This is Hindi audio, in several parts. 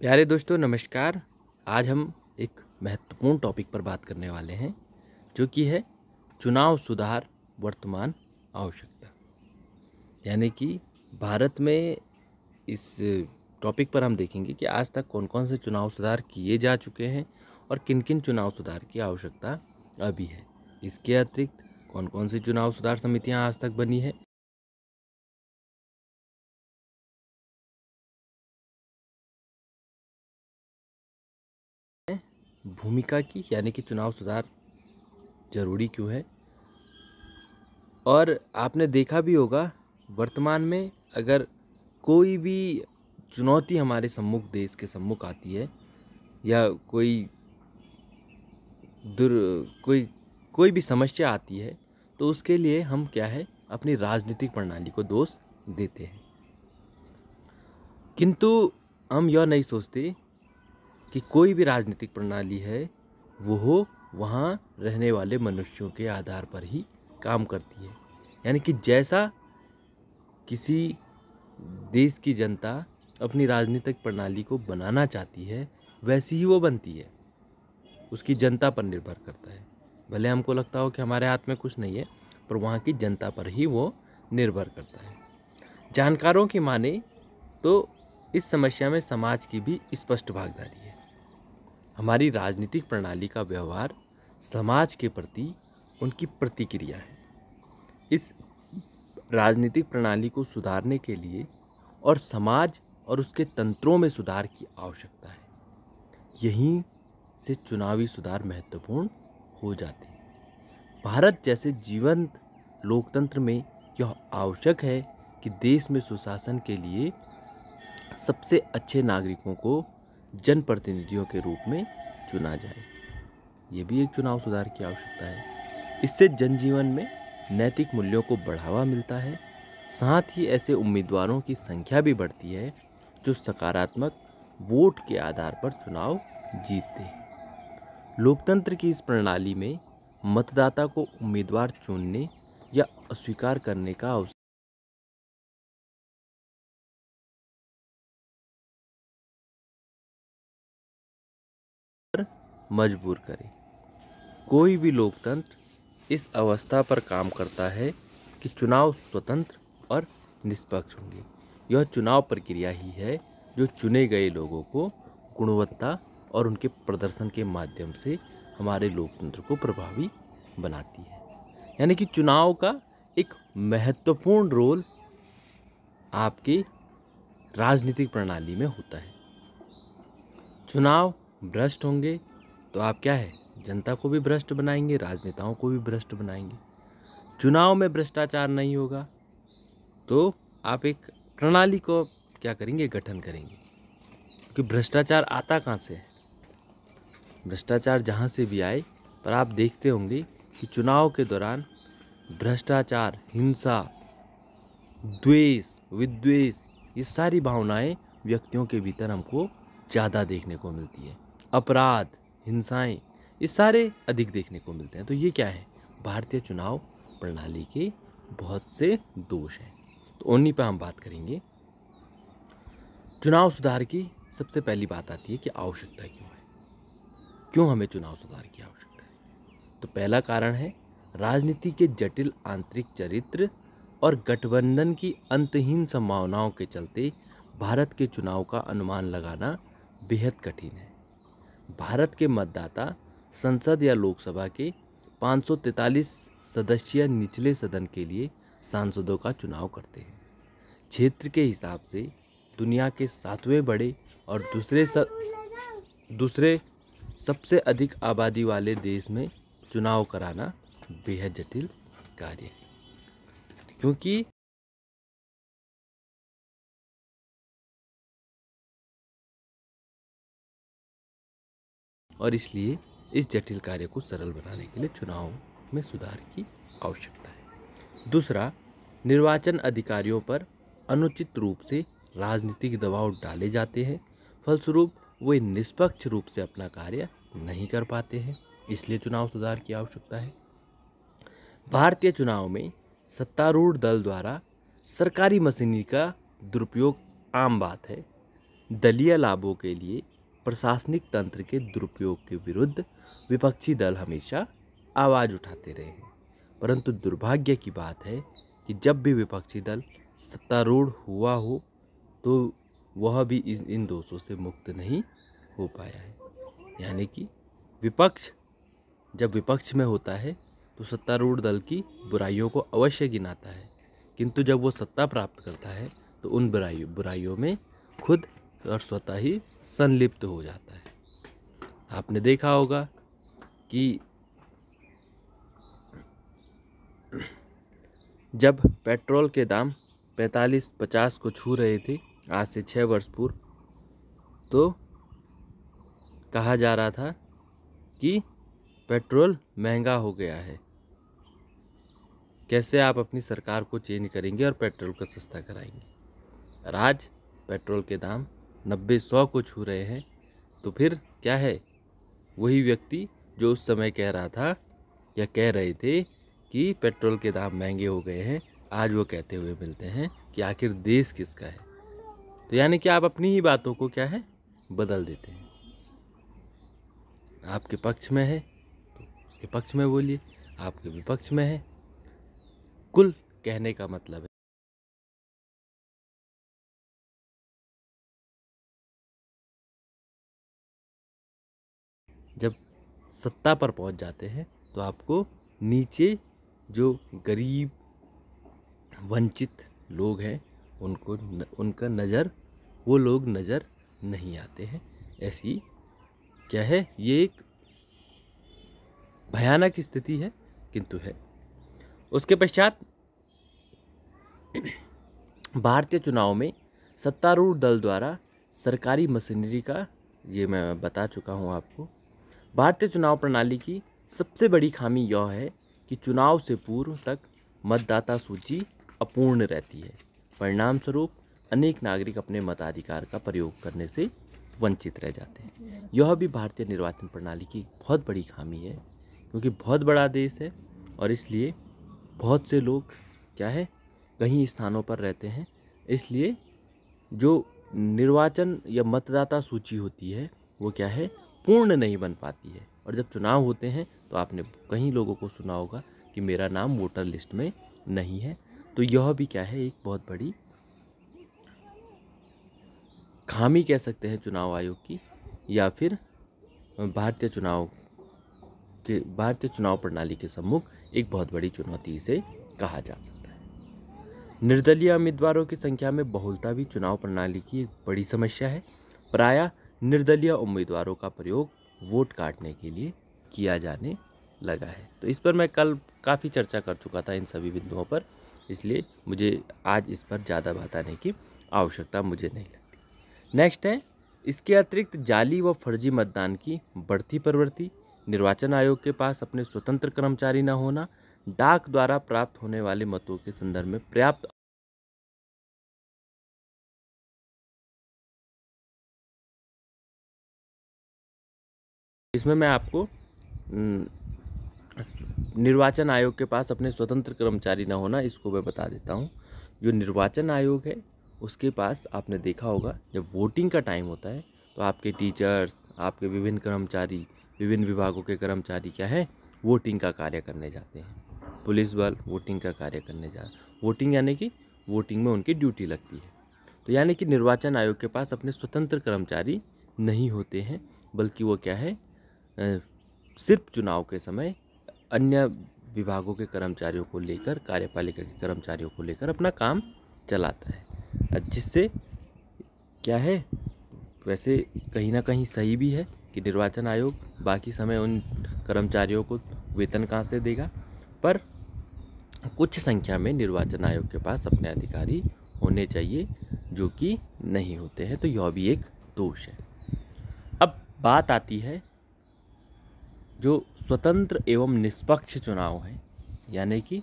प्यारे दोस्तों नमस्कार आज हम एक महत्वपूर्ण टॉपिक पर बात करने वाले हैं जो कि है चुनाव सुधार वर्तमान आवश्यकता यानी कि भारत में इस टॉपिक पर हम देखेंगे कि आज तक कौन कौन से चुनाव सुधार किए जा चुके हैं और किन किन चुनाव सुधार की आवश्यकता अभी है इसके अतिरिक्त कौन कौन सी चुनाव सुधार समितियां आज तक बनी है भूमिका की यानी कि चुनाव सुधार जरूरी क्यों है और आपने देखा भी होगा वर्तमान में अगर कोई भी चुनौती हमारे सम्मुख देश के सम्मुख आती है या कोई दुर कोई कोई भी समस्या आती है तो उसके लिए हम क्या है अपनी राजनीतिक प्रणाली को दोष देते हैं किंतु हम यह नहीं सोचते कि कोई भी राजनीतिक प्रणाली है वो वहाँ रहने वाले मनुष्यों के आधार पर ही काम करती है यानी कि जैसा किसी देश की जनता अपनी राजनीतिक प्रणाली को बनाना चाहती है वैसी ही वो बनती है उसकी जनता पर निर्भर करता है भले हमको लगता हो कि हमारे हाथ में कुछ नहीं है पर वहाँ की जनता पर ही वो निर्भर करता है जानकारों की माने तो इस समस्या में समाज की भी स्पष्ट भागीदारी है हमारी राजनीतिक प्रणाली का व्यवहार समाज के प्रति उनकी प्रतिक्रिया है इस राजनीतिक प्रणाली को सुधारने के लिए और समाज और उसके तंत्रों में सुधार की आवश्यकता है यहीं से चुनावी सुधार महत्वपूर्ण हो जाते हैं भारत जैसे जीवंत लोकतंत्र में यह आवश्यक है कि देश में सुशासन के लिए सबसे अच्छे नागरिकों को जनप्रतिनिधियों के रूप में चुना जाए ये भी एक चुनाव सुधार की आवश्यकता है इससे जनजीवन में नैतिक मूल्यों को बढ़ावा मिलता है साथ ही ऐसे उम्मीदवारों की संख्या भी बढ़ती है जो सकारात्मक वोट के आधार पर चुनाव जीतते हैं लोकतंत्र की इस प्रणाली में मतदाता को उम्मीदवार चुनने या अस्वीकार करने का अवसर मजबूर करें कोई भी लोकतंत्र इस अवस्था पर काम करता है कि चुनाव स्वतंत्र और निष्पक्ष होंगे यह चुनाव प्रक्रिया ही है जो चुने गए लोगों को गुणवत्ता और उनके प्रदर्शन के माध्यम से हमारे लोकतंत्र को प्रभावी बनाती है यानी कि चुनाव का एक महत्वपूर्ण रोल आपके राजनीतिक प्रणाली में होता है चुनाव भ्रष्ट होंगे तो आप क्या है जनता को भी भ्रष्ट बनाएंगे राजनेताओं को भी भ्रष्ट बनाएंगे चुनाव में भ्रष्टाचार नहीं होगा तो आप एक प्रणाली को क्या करेंगे गठन करेंगे क्योंकि भ्रष्टाचार आता कहाँ से है भ्रष्टाचार जहाँ से भी आए पर आप देखते होंगे कि चुनाव के दौरान भ्रष्टाचार हिंसा द्वेष विद्वेष ये सारी भावनाएं व्यक्तियों के भीतर हमको ज़्यादा देखने को मिलती है अपराध हिंसाएं ये सारे अधिक देखने को मिलते हैं तो ये क्या है भारतीय चुनाव प्रणाली के बहुत से दोष हैं तो उन्हीं पर हम बात करेंगे चुनाव सुधार की सबसे पहली बात आती है कि आवश्यकता क्यों है क्यों हमें चुनाव सुधार की आवश्यकता है तो पहला कारण है राजनीति के जटिल आंतरिक चरित्र और गठबंधन की अंतहीन संभावनाओं के चलते भारत के चुनाव का अनुमान लगाना बेहद कठिन है भारत के मतदाता संसद या लोकसभा के 543 सदस्यीय निचले सदन के लिए सांसदों का चुनाव करते हैं क्षेत्र के हिसाब से दुनिया के सातवें बड़े और दूसरे स... दूसरे सबसे अधिक आबादी वाले देश में चुनाव कराना बेहद जटिल कार्य है क्योंकि और इसलिए इस जटिल कार्य को सरल बनाने के लिए चुनाव में सुधार की आवश्यकता है दूसरा निर्वाचन अधिकारियों पर अनुचित रूप से राजनीतिक दबाव डाले जाते हैं फलस्वरूप वे निष्पक्ष रूप से अपना कार्य नहीं कर पाते हैं इसलिए चुनाव सुधार की आवश्यकता है भारतीय चुनाव में सत्तारूढ़ दल द्वारा सरकारी मशीनरी का दुरुपयोग आम बात है दलीय लाभों के लिए प्रशासनिक तंत्र के दुरुपयोग के विरुद्ध विपक्षी दल हमेशा आवाज़ उठाते रहे हैं परंतु दुर्भाग्य की बात है कि जब भी विपक्षी दल सत्तारूढ़ हुआ हो तो वह भी इस इन दोषों से मुक्त नहीं हो पाया है यानी कि विपक्ष जब विपक्ष में होता है तो सत्तारूढ़ दल की बुराइयों को अवश्य गिनाता है किंतु जब वो सत्ता प्राप्त करता है तो उन बुराइयों बुराइयों में खुद और स्वतः ही संलिप्त हो जाता है आपने देखा होगा कि जब पेट्रोल के दाम 45-50 को छू रहे थे आज से छः वर्ष पूर्व तो कहा जा रहा था कि पेट्रोल महंगा हो गया है कैसे आप अपनी सरकार को चेंज करेंगे और पेट्रोल को सस्ता कराएंगे और आज पेट्रोल के दाम नब्बे सौ को छू रहे हैं तो फिर क्या है वही व्यक्ति जो उस समय कह रहा था या कह रहे थे कि पेट्रोल के दाम महंगे हो गए हैं आज वो कहते हुए मिलते हैं कि आखिर देश किसका है तो यानी कि आप अपनी ही बातों को क्या है बदल देते हैं आपके पक्ष में है तो उसके पक्ष में बोलिए आपके विपक्ष में है कुल कहने का मतलब है जब सत्ता पर पहुंच जाते हैं तो आपको नीचे जो गरीब वंचित लोग हैं उनको न, उनका नज़र वो लोग नज़र नहीं आते हैं ऐसी क्या है ये एक भयानक स्थिति है किंतु है उसके पश्चात भारतीय चुनाव में सत्तारूढ़ दल द्वारा सरकारी मशीनरी का ये मैं बता चुका हूँ आपको भारतीय चुनाव प्रणाली की सबसे बड़ी खामी यह है कि चुनाव से पूर्व तक मतदाता सूची अपूर्ण रहती है परिणामस्वरूप अनेक नागरिक अपने मताधिकार का प्रयोग करने से वंचित रह जाते हैं यह भी भारतीय निर्वाचन प्रणाली की बहुत बड़ी खामी है क्योंकि बहुत बड़ा देश है और इसलिए बहुत से लोग क्या है कहीं स्थानों पर रहते हैं इसलिए जो निर्वाचन या मतदाता सूची होती है वो क्या है पूर्ण नहीं बन पाती है और जब चुनाव होते हैं तो आपने कई लोगों को सुना होगा कि मेरा नाम वोटर लिस्ट में नहीं है तो यह भी क्या है एक बहुत बड़ी खामी कह सकते हैं चुनाव आयोग की या फिर भारतीय चुनाव के भारतीय चुनाव प्रणाली के सम्मुख एक बहुत बड़ी चुनौती से कहा जा सकता है निर्दलीय उम्मीदवारों की संख्या में बहुलता भी चुनाव प्रणाली की एक बड़ी समस्या है प्रायः निर्दलीय उम्मीदवारों का प्रयोग वोट काटने के लिए किया जाने लगा है तो इस पर मैं कल काफ़ी चर्चा कर चुका था इन सभी बिंदुओं पर इसलिए मुझे आज इस पर ज़्यादा बताने की आवश्यकता मुझे नहीं लगती नेक्स्ट है इसके अतिरिक्त जाली व फर्जी मतदान की बढ़ती प्रवृत्ति निर्वाचन आयोग के पास अपने स्वतंत्र कर्मचारी न होना डाक द्वारा प्राप्त होने वाले मतों के संदर्भ में पर्याप्त इसमें मैं आपको निर्वाचन आयोग के पास अपने स्वतंत्र कर्मचारी ना होना इसको मैं बता देता हूँ जो निर्वाचन आयोग है उसके पास आपने देखा होगा जब वोटिंग का टाइम होता है तो आपके टीचर्स आपके विभिन्न कर्मचारी विभिन्न विभागों के कर्मचारी क्या हैं वोटिंग का कार्य करने जाते हैं पुलिस बल वोटिंग का कार्य करने जा वोटिंग यानी कि वोटिंग में उनकी ड्यूटी लगती है तो यानी कि निर्वाचन आयोग के पास अपने स्वतंत्र कर्मचारी नहीं होते हैं बल्कि वो क्या है सिर्फ चुनाव के समय अन्य विभागों के कर्मचारियों को लेकर कार्यपालिका के कर्मचारियों को लेकर अपना काम चलाता है जिससे क्या है वैसे कहीं ना कहीं सही भी है कि निर्वाचन आयोग बाकी समय उन कर्मचारियों को वेतन कहाँ से देगा पर कुछ संख्या में निर्वाचन आयोग के पास अपने अधिकारी होने चाहिए जो कि नहीं होते हैं तो यह भी एक दोष है अब बात आती है जो स्वतंत्र एवं निष्पक्ष चुनाव हैं यानी कि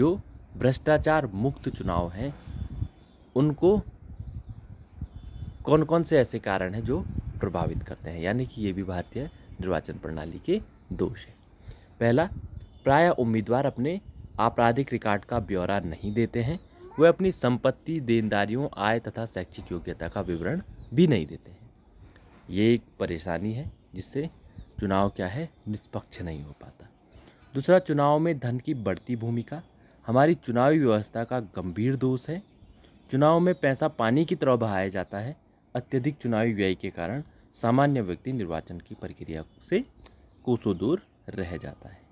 जो भ्रष्टाचार मुक्त चुनाव हैं उनको कौन कौन से ऐसे कारण हैं जो प्रभावित करते हैं यानी कि ये भी भारतीय निर्वाचन प्रणाली के दोष हैं पहला प्राय उम्मीदवार अपने आपराधिक रिकॉर्ड का ब्यौरा नहीं देते हैं वे अपनी संपत्ति देनदारियों आय तथा शैक्षिक योग्यता का विवरण भी नहीं देते हैं ये एक परेशानी है जिससे चुनाव क्या है निष्पक्ष नहीं हो पाता दूसरा चुनाव में धन की बढ़ती भूमिका हमारी चुनावी व्यवस्था का गंभीर दोष है चुनाव में पैसा पानी की तरह बहाया जाता है अत्यधिक चुनावी व्यय के कारण सामान्य व्यक्ति निर्वाचन की प्रक्रिया से कोसों दूर रह जाता है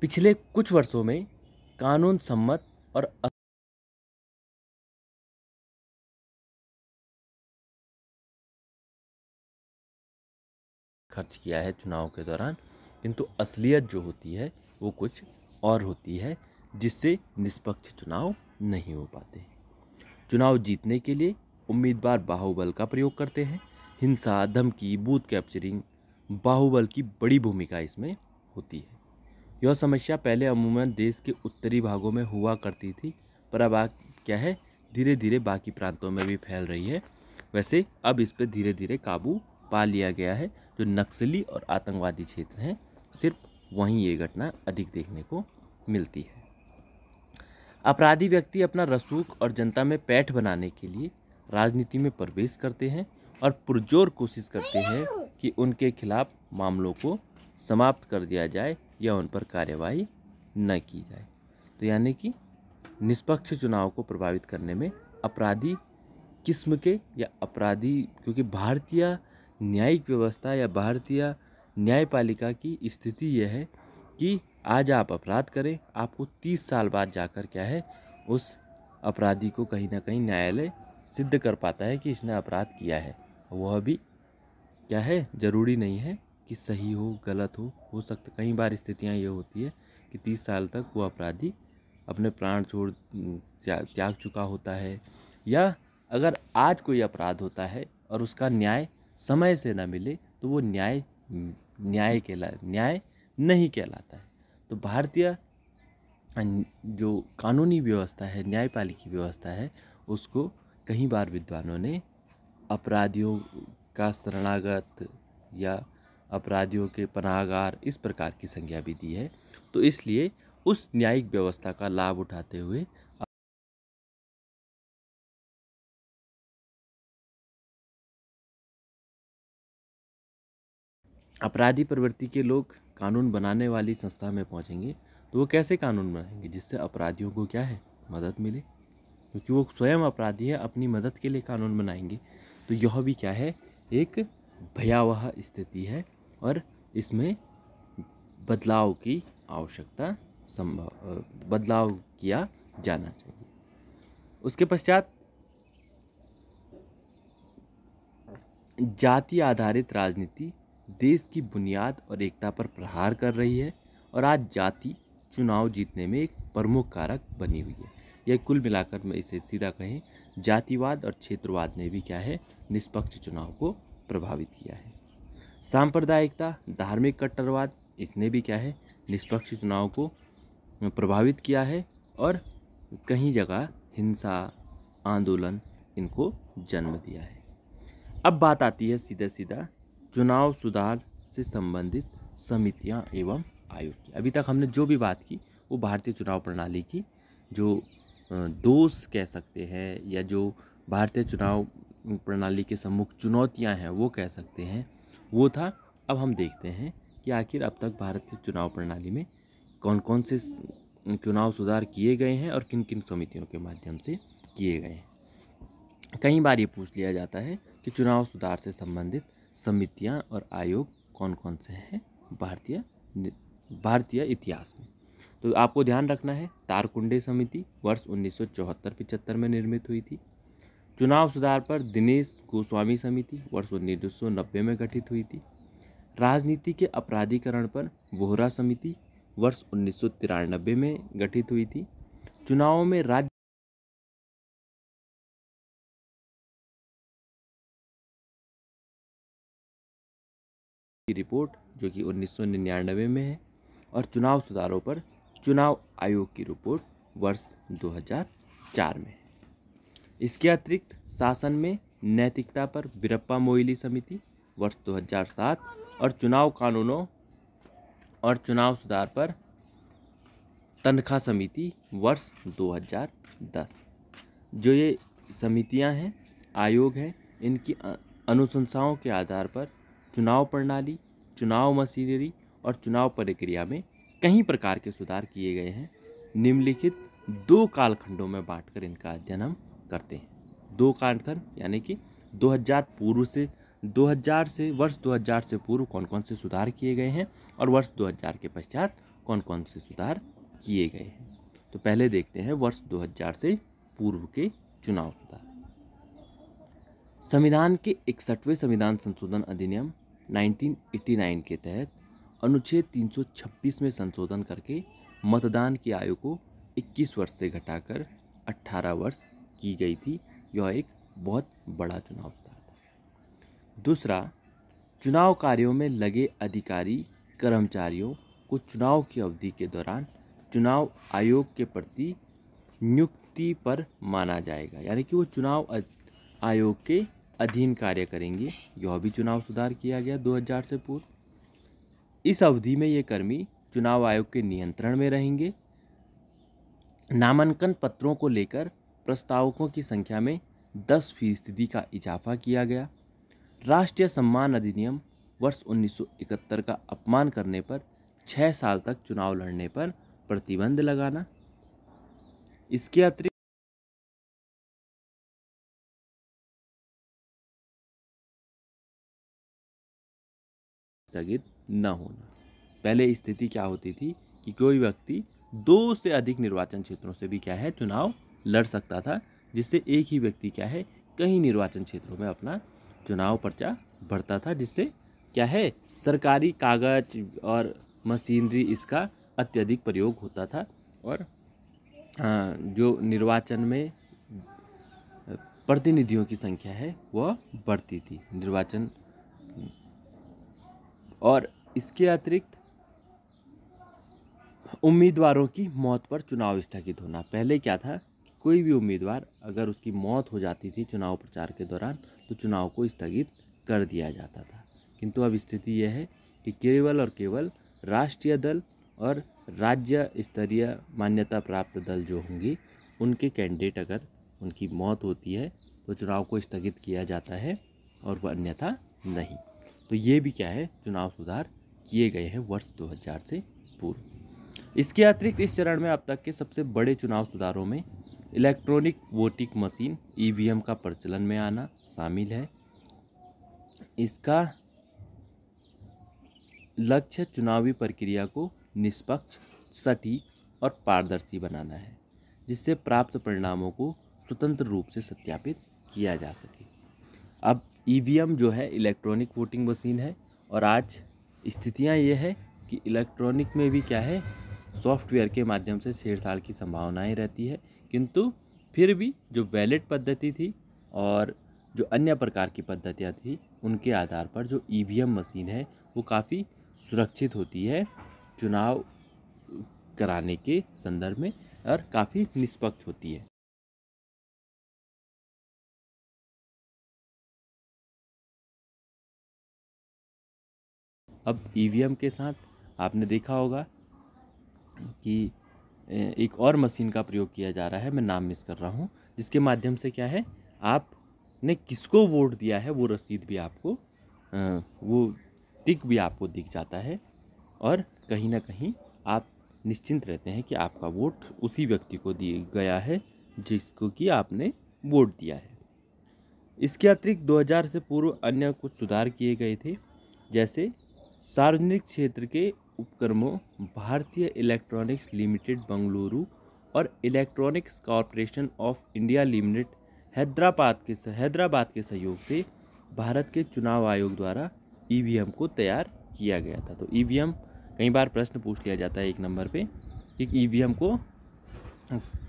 पिछले कुछ वर्षों में कानून सम्मत और खर्च किया है चुनाव के दौरान किंतु असलियत जो होती है वो कुछ और होती है जिससे निष्पक्ष चुनाव नहीं हो पाते चुनाव जीतने के लिए उम्मीदवार बाहुबल का प्रयोग करते हैं हिंसा धमकी बूथ कैप्चरिंग बाहुबल की बड़ी भूमिका इसमें होती है यह समस्या पहले अमूमन देश के उत्तरी भागों में हुआ करती थी पर अब क्या है धीरे धीरे बाकी प्रांतों में भी फैल रही है वैसे अब इस पर धीरे धीरे काबू पा लिया गया है जो नक्सली और आतंकवादी क्षेत्र हैं सिर्फ वहीं ये घटना अधिक देखने को मिलती है अपराधी व्यक्ति अपना रसूख और जनता में पैठ बनाने के लिए राजनीति में प्रवेश करते हैं और पुरजोर कोशिश करते हैं कि उनके खिलाफ मामलों को समाप्त कर दिया जाए या उन पर कार्यवाही न की जाए तो यानी कि निष्पक्ष चुनाव को प्रभावित करने में अपराधी किस्म के या अपराधी क्योंकि भारतीय न्यायिक व्यवस्था या भारतीय न्यायपालिका की स्थिति यह है कि आज आप अपराध करें आपको तीस साल बाद जाकर क्या है उस अपराधी को कहीं ना कहीं न्यायालय सिद्ध कर पाता है कि इसने अपराध किया है वह भी क्या है ज़रूरी नहीं है कि सही हो गलत हो हो सकता कई बार स्थितियाँ ये होती है कि तीस साल तक वो अपराधी अपने प्राण छोड़ त्याग चुका होता है या अगर आज कोई अपराध होता है और उसका न्याय समय से ना मिले तो वो न्याय न्याय कहला न्याय नहीं कहलाता है तो भारतीय जो कानूनी व्यवस्था है न्यायपालिकी व्यवस्था है उसको कई बार विद्वानों ने अपराधियों का शरणागत या अपराधियों के पनाहगार इस प्रकार की संज्ञा भी दी है तो इसलिए उस न्यायिक व्यवस्था का लाभ उठाते हुए अपराधी प्रवृत्ति के लोग कानून बनाने वाली संस्था में पहुंचेंगे तो वो कैसे कानून बनाएंगे जिससे अपराधियों को क्या है मदद मिले क्योंकि वो स्वयं अपराधी है अपनी मदद के लिए कानून बनाएंगे तो यह भी क्या है एक भयावह स्थिति है और इसमें बदलाव की आवश्यकता संभव बदलाव किया जाना चाहिए उसके पश्चात जाति आधारित राजनीति देश की बुनियाद और एकता पर प्रहार कर रही है और आज जाति चुनाव जीतने में एक प्रमुख कारक बनी हुई है यह कुल मिलाकर मैं इसे सीधा कहें जातिवाद और क्षेत्रवाद ने भी क्या है निष्पक्ष चुनाव को प्रभावित किया है सांप्रदायिकता धार्मिक कट्टरवाद इसने भी क्या है निष्पक्ष चुनाव को प्रभावित किया है और कहीं जगह हिंसा आंदोलन इनको जन्म दिया है अब बात आती है सीधा सीधा चुनाव सुधार से संबंधित समितियां एवं आयोग की अभी तक हमने जो भी बात की वो भारतीय चुनाव प्रणाली की जो दोष कह सकते हैं या जो भारतीय चुनाव प्रणाली के सम्मुख चुनौतियां हैं वो कह सकते हैं वो था अब हम देखते हैं कि आखिर अब तक भारतीय चुनाव प्रणाली में कौन कौन से चुनाव सुधार किए गए हैं और किन किन समितियों के माध्यम से किए गए हैं कई बार ये पूछ लिया जाता है कि चुनाव सुधार से संबंधित समितियाँ और आयोग कौन कौन से हैं भारतीय भारतीय इतिहास में तो आपको ध्यान रखना है तारकुंडे समिति वर्ष उन्नीस सौ में निर्मित हुई थी चुनाव सुधार पर दिनेश गोस्वामी समिति वर्ष उन्नीस सौ नब्बे में गठित हुई थी राजनीति के अपराधीकरण पर वोहरा समिति वर्ष उन्नीस सौ में गठित हुई थी चुनावों में राज्य की रिपोर्ट जो कि 1999 में है और चुनाव सुधारों पर चुनाव आयोग की रिपोर्ट वर्ष 2004 में है इसके अतिरिक्त शासन में नैतिकता पर वीरप्पा मोइली समिति वर्ष 2007 और चुनाव कानूनों और चुनाव सुधार पर तनख्वाह समिति वर्ष 2010 जो ये समितियां हैं आयोग हैं इनकी अनुशंसाओं के आधार पर चुनाव प्रणाली चुनाव मशीनरी और चुनाव प्रक्रिया में कई प्रकार के सुधार किए गए हैं निम्नलिखित दो कालखंडों में बांटकर इनका अध्ययन हम करते हैं दो कालखंड यानी कि 2000 पूर्व से 2000 से वर्ष 2000 से पूर्व कौन कौन से सुधार किए गए हैं और वर्ष 2000 के पश्चात कौन कौन से सुधार किए गए हैं तो पहले देखते हैं वर्ष 2000 से पूर्व के चुनाव सुधार संविधान के इकसठवें संविधान संशोधन अधिनियम 1989 के तहत अनुच्छेद 326 में संशोधन करके मतदान की आयु को 21 वर्ष से घटाकर 18 वर्ष की गई थी यह एक बहुत बड़ा चुनाव था दूसरा चुनाव कार्यों में लगे अधिकारी कर्मचारियों को चुनाव की अवधि के दौरान चुनाव आयोग के प्रति नियुक्ति पर माना जाएगा यानी कि वो चुनाव आयोग के अधीन कार्य करेंगे यह भी चुनाव सुधार किया गया 2000 से पूर्व इस अवधि में ये कर्मी चुनाव आयोग के नियंत्रण में रहेंगे नामांकन पत्रों को लेकर प्रस्तावकों की संख्या में दस फीसदी का इजाफा किया गया राष्ट्रीय सम्मान अधिनियम वर्ष 1971 का अपमान करने पर छः साल तक चुनाव लड़ने पर प्रतिबंध लगाना इसके अतिरिक्त स्थगित न होना पहले स्थिति क्या होती थी कि कोई व्यक्ति दो से अधिक निर्वाचन क्षेत्रों से भी क्या है चुनाव लड़ सकता था जिससे एक ही व्यक्ति क्या है कई निर्वाचन क्षेत्रों में अपना चुनाव पर्चा भरता था जिससे क्या है सरकारी कागज और मशीनरी इसका अत्यधिक प्रयोग होता था और जो निर्वाचन में प्रतिनिधियों की संख्या है वह बढ़ती थी निर्वाचन और इसके अतिरिक्त उम्मीदवारों की मौत पर चुनाव स्थगित होना पहले क्या था कि कोई भी उम्मीदवार अगर उसकी मौत हो जाती थी चुनाव प्रचार के दौरान तो चुनाव को स्थगित कर दिया जाता था किंतु अब स्थिति यह है कि केवल और केवल राष्ट्रीय दल और राज्य स्तरीय मान्यता प्राप्त दल जो होंगी उनके कैंडिडेट अगर उनकी मौत होती है तो चुनाव को स्थगित किया जाता है और वह अन्यथा नहीं तो ये भी क्या है चुनाव सुधार किए गए हैं वर्ष 2000 से पूर्व इसके अतिरिक्त इस चरण में अब तक के सबसे बड़े चुनाव सुधारों में इलेक्ट्रॉनिक वोटिंग मशीन ई का प्रचलन में आना शामिल है इसका लक्ष्य चुनावी प्रक्रिया को निष्पक्ष सटीक और पारदर्शी बनाना है जिससे प्राप्त परिणामों को स्वतंत्र रूप से सत्यापित किया जा सके अब ई जो है इलेक्ट्रॉनिक वोटिंग मशीन है और आज स्थितियाँ ये है कि इलेक्ट्रॉनिक में भी क्या है सॉफ्टवेयर के माध्यम से छेड़छाड़ की संभावनाएं रहती है किंतु फिर भी जो वैलेट पद्धति थी और जो अन्य प्रकार की पद्धतियाँ थी उनके आधार पर जो ई मशीन है वो काफ़ी सुरक्षित होती है चुनाव कराने के संदर्भ में और काफ़ी निष्पक्ष होती है अब ई e के साथ आपने देखा होगा कि एक और मशीन का प्रयोग किया जा रहा है मैं नाम मिस कर रहा हूँ जिसके माध्यम से क्या है आपने किसको वोट दिया है वो रसीद भी आपको वो टिक भी आपको दिख जाता है और कहीं ना कहीं आप निश्चिंत रहते हैं कि आपका वोट उसी व्यक्ति को दिया गया है जिसको कि आपने वोट दिया है इसके अतिरिक्त 2000 से पूर्व अन्य कुछ सुधार किए गए थे जैसे सार्वजनिक क्षेत्र के उपक्रमों भारतीय इलेक्ट्रॉनिक्स लिमिटेड बंगलुरु और electronics corporation of India limited Hyderabad के हैदराबाद के सहयोग से भारत के चुनाव आयोग द्वारा ई को तैयार किया गया था तो ई कई बार प्रश्न पूछ लिया जाता है एक नंबर पे कि ई को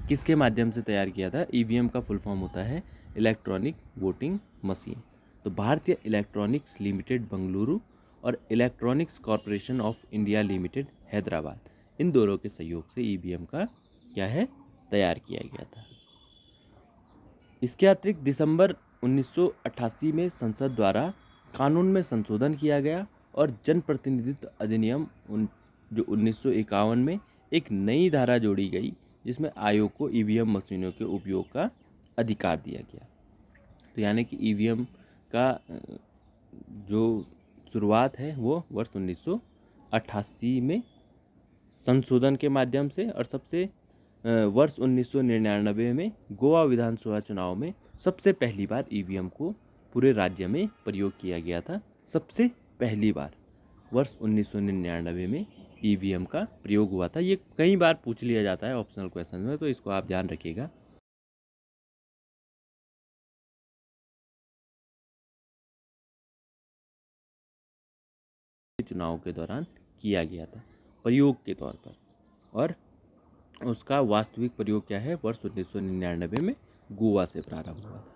किसके माध्यम से तैयार किया था ई का फुल फॉर्म होता है इलेक्ट्रॉनिक वोटिंग मशीन तो भारतीय इलेक्ट्रॉनिक्स लिमिटेड बंगलुरु और electronics corporation of India limited Hyderabad इन दोनों के सहयोग से ई e का क्या है तैयार किया गया था इसके अतिरिक्त दिसंबर 1988 में संसद द्वारा कानून में संशोधन किया गया और जनप्रतिनिधित्व अधिनियम उन जो उन्नीस में एक नई धारा जोड़ी गई जिसमें आयोग को ई e मशीनों के उपयोग का अधिकार दिया गया तो यानी कि ई e का जो शुरुआत है वो वर्ष उन्नीस में संशोधन के माध्यम से और सबसे वर्ष उन्नीस में गोवा विधानसभा चुनाव में सबसे पहली बार ई को पूरे राज्य में प्रयोग किया गया था सबसे पहली बार वर्ष उन्नीस में ई का प्रयोग हुआ था ये कई बार पूछ लिया जाता है ऑप्शनल क्वेश्चन में तो इसको आप ध्यान रखिएगा चुनाव के दौरान किया गया था प्रयोग के तौर पर और उसका वास्तविक प्रयोग क्या है वर्ष उन्नीस में गोवा से प्रारंभ हुआ था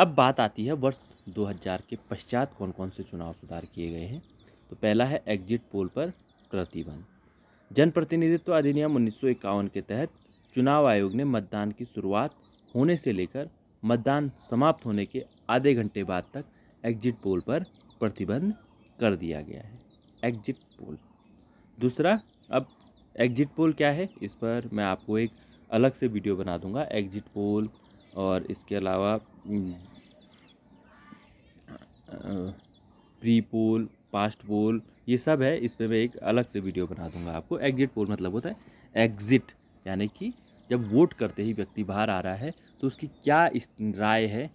अब बात आती है वर्ष 2000 के पश्चात कौन कौन से चुनाव सुधार किए गए हैं तो पहला है एग्जिट पोल पर प्रतिबंध जनप्रतिनिधित्व अधिनियम उन्नीस के तहत चुनाव आयोग ने मतदान की शुरुआत होने से लेकर मतदान समाप्त होने के आधे घंटे बाद तक एग्जिट पोल पर प्रतिबंध कर दिया गया है एग्जिट पोल दूसरा अब एग्जिट पोल क्या है इस पर मैं आपको एक अलग से वीडियो बना दूंगा एग्जिट पोल और इसके अलावा हम्म, प्री पोल पास्ट पोल ये सब है इस पर मैं एक अलग से वीडियो बना दूंगा आपको एग्जिट पोल मतलब होता है एग्ज़िट यानी कि जब वोट करते ही व्यक्ति बाहर आ रहा है तो उसकी क्या राय है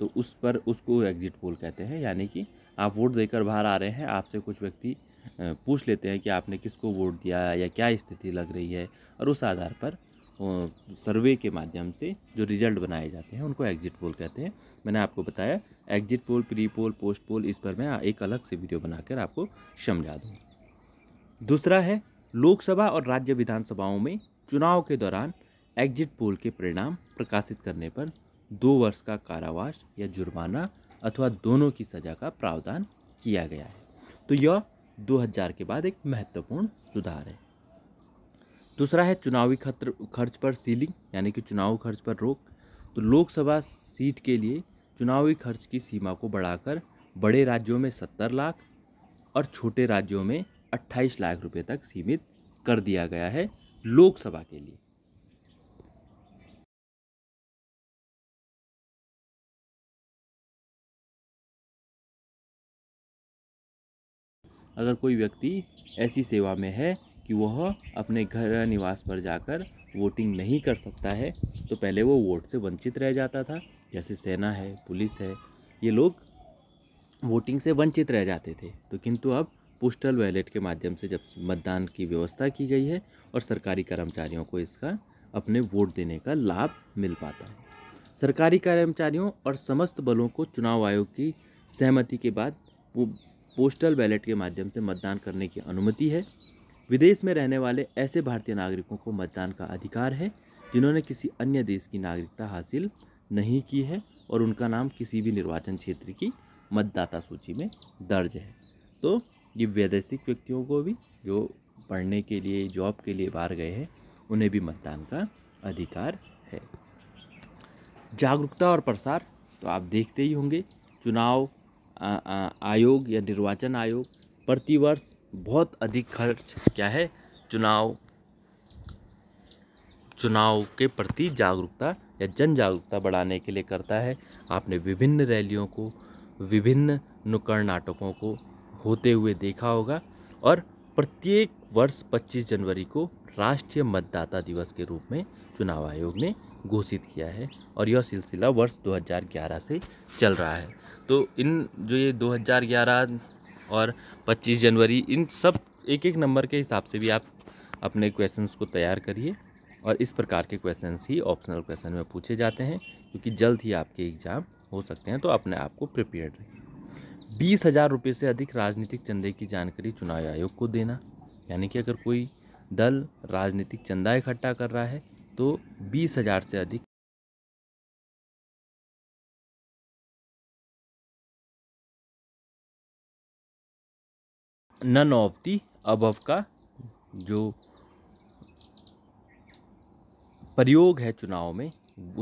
तो उस पर उसको एग्ज़िट पोल कहते हैं यानी कि आप वोट देकर बाहर आ रहे हैं आपसे कुछ व्यक्ति पूछ लेते हैं कि आपने किसको वोट दिया या क्या स्थिति लग रही है और उस आधार पर सर्वे के माध्यम से जो रिजल्ट बनाए जाते हैं उनको एग्जिट पोल कहते हैं मैंने आपको बताया exit poll pre poll post poll इस पर मैं एक अलग से वीडियो बनाकर आपको समझा दूँ दूसरा है लोकसभा और राज्य विधानसभाओं में चुनाव के दौरान एग्जिट पोल के परिणाम प्रकाशित करने पर दो वर्ष का कारावास या जुर्माना अथवा दोनों की सज़ा का प्रावधान किया गया है तो यह 2000 के बाद एक महत्वपूर्ण सुधार है दूसरा है चुनावी खतर खर्च पर सीलिंग यानी कि चुनाव खर्च पर रोक तो लोकसभा सीट के लिए चुनावी खर्च की सीमा को बढ़ाकर बड़े राज्यों में सत्तर लाख और छोटे राज्यों में अट्ठाईस लाख रुपए तक सीमित कर दिया गया है लोकसभा के लिए अगर कोई व्यक्ति ऐसी सेवा में है कि वह अपने घर निवास पर जाकर वोटिंग नहीं कर सकता है तो पहले वो वोट से वंचित रह जाता था जैसे सेना है पुलिस है ये लोग वोटिंग से वंचित रह जाते थे तो किंतु अब पोस्टल बैलेट के माध्यम से जब मतदान की व्यवस्था की गई है और सरकारी कर्मचारियों को इसका अपने वोट देने का लाभ मिल पाता है सरकारी कर्मचारियों और समस्त बलों को चुनाव आयोग की सहमति के बाद वो पोस्टल बैलेट के माध्यम से मतदान करने की अनुमति है विदेश में रहने वाले ऐसे भारतीय नागरिकों को मतदान का अधिकार है जिन्होंने किसी अन्य देश की नागरिकता हासिल नहीं की है और उनका नाम किसी भी निर्वाचन क्षेत्र की मतदाता सूची में दर्ज है तो ये वैदेशिक व्यक्तियों को भी जो पढ़ने के लिए जॉब के लिए बाहर गए हैं उन्हें भी मतदान का अधिकार है जागरूकता और प्रसार तो आप देखते ही होंगे चुनाव आयोग या निर्वाचन आयोग प्रतिवर्ष बहुत अधिक खर्च क्या है चुनाव चुनाव के प्रति जागरूकता या जन जागरूकता बढ़ाने के लिए करता है आपने विभिन्न रैलियों को विभिन्न नुक्कड़ नाटकों को होते हुए देखा होगा और प्रत्येक वर्ष 25 जनवरी को राष्ट्रीय मतदाता दिवस के रूप में चुनाव आयोग ने घोषित किया है और यह सिलसिला वर्ष 2011 से चल रहा है तो इन जो ये 2011 और 25 जनवरी इन सब एक एक नंबर के हिसाब से भी आप अपने क्वेश्चंस को तैयार करिए और इस प्रकार के क्वेश्चंस ही ऑप्शनल क्वेश्चन में पूछे जाते हैं क्योंकि जल्द ही आपके एग्ज़ाम हो सकते हैं तो अपने आप को प्रिपेयर रहिए बीस हज़ार रुपये से अधिक राजनीतिक चंदे की जानकारी चुनाव आयोग को देना यानी कि अगर कोई दल राजनीतिक चंदा इकट्ठा कर रहा है तो बीस हज़ार से अधिक नन ऑफ दी अबव का जो प्रयोग है चुनाव में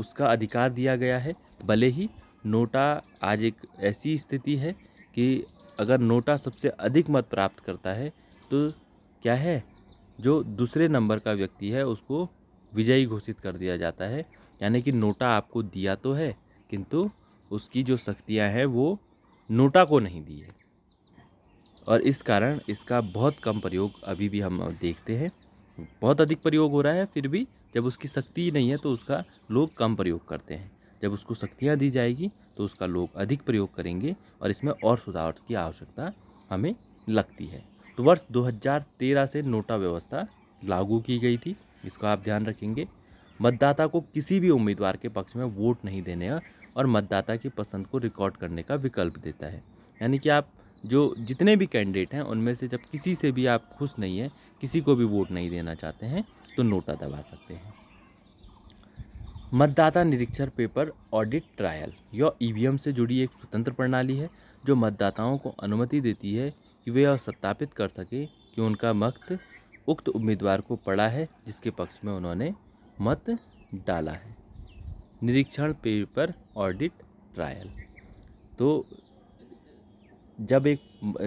उसका अधिकार दिया गया है भले ही नोटा आज एक ऐसी स्थिति है कि अगर नोटा सबसे अधिक मत प्राप्त करता है तो क्या है जो दूसरे नंबर का व्यक्ति है उसको विजयी घोषित कर दिया जाता है यानी कि नोटा आपको दिया तो है किंतु उसकी जो शक्तियां हैं वो नोटा को नहीं दी है और इस कारण इसका बहुत कम प्रयोग अभी भी हम देखते हैं बहुत अधिक प्रयोग हो रहा है फिर भी जब उसकी शक्ति नहीं है तो उसका लोग कम प्रयोग करते हैं जब उसको शक्तियाँ दी जाएगी तो उसका लोग अधिक प्रयोग करेंगे और इसमें और सुधार की आवश्यकता हमें लगती है तो वर्ष 2013 से नोटा व्यवस्था लागू की गई थी इसका आप ध्यान रखेंगे मतदाता को किसी भी उम्मीदवार के पक्ष में वोट नहीं देने और मतदाता की पसंद को रिकॉर्ड करने का विकल्प देता है यानी कि आप जो जितने भी कैंडिडेट हैं उनमें से जब किसी से भी आप खुश नहीं हैं किसी को भी वोट नहीं देना चाहते हैं तो नोटा दबा सकते हैं मतदाता निरीक्षण पेपर ऑडिट ट्रायल यह ई से जुड़ी एक स्वतंत्र प्रणाली है जो मतदाताओं को अनुमति देती है कि वे सत्यापित कर सकें कि उनका मत उक्त उम्मीदवार को पड़ा है जिसके पक्ष में उन्होंने मत डाला है निरीक्षण पेपर ऑडिट ट्रायल तो जब एक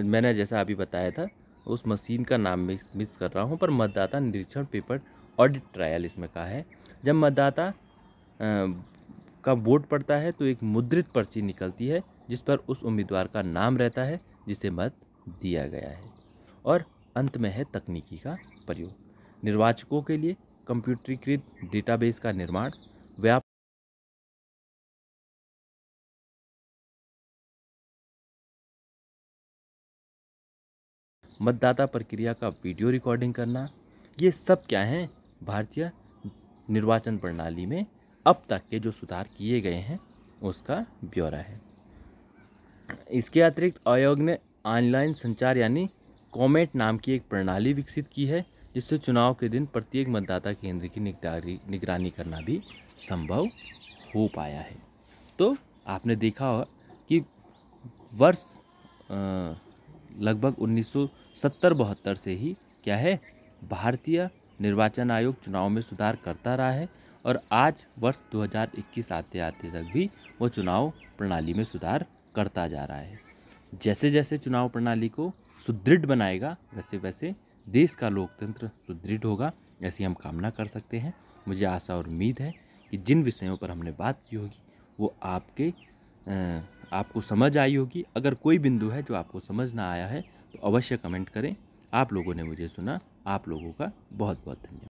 मैंने जैसा अभी बताया था उस मशीन का नाम मिस मिस कर रहा हूँ पर मतदाता निरीक्षण पेपर ऑडिट ट्रायल इसमें कहा है जब मतदाता का वोट पड़ता है तो एक मुद्रित पर्ची निकलती है जिस पर उस उम्मीदवार का नाम रहता है जिसे मत दिया गया है और अंत में है तकनीकी का प्रयोग निर्वाचकों के लिए कंप्यूटरीकृत डेटाबेस का निर्माण मतदाता प्रक्रिया का वीडियो रिकॉर्डिंग करना ये सब क्या हैं भारतीय निर्वाचन प्रणाली में अब तक के जो सुधार किए गए हैं उसका ब्यौरा है इसके अतिरिक्त आयोग ने ऑनलाइन संचार यानी कॉमेट नाम की एक प्रणाली विकसित की है जिससे चुनाव के दिन प्रत्येक मतदाता केंद्र की निगरानी करना भी संभव हो पाया है तो आपने देखा हो कि वर्ष लगभग 1970-72 से ही क्या है भारतीय निर्वाचन आयोग चुनाव में सुधार करता रहा है और आज वर्ष 2021 आते आते तक भी वो चुनाव प्रणाली में सुधार करता जा रहा है जैसे जैसे चुनाव प्रणाली को सुदृढ़ बनाएगा वैसे वैसे देश का लोकतंत्र सुदृढ़ होगा ऐसी हम कामना कर सकते हैं मुझे आशा और उम्मीद है कि जिन विषयों पर हमने बात की होगी वो आपके आपको समझ आई होगी अगर कोई बिंदु है जो आपको समझ ना आया है तो अवश्य कमेंट करें आप लोगों ने मुझे सुना आप लोगों का बहुत बहुत धन्यवाद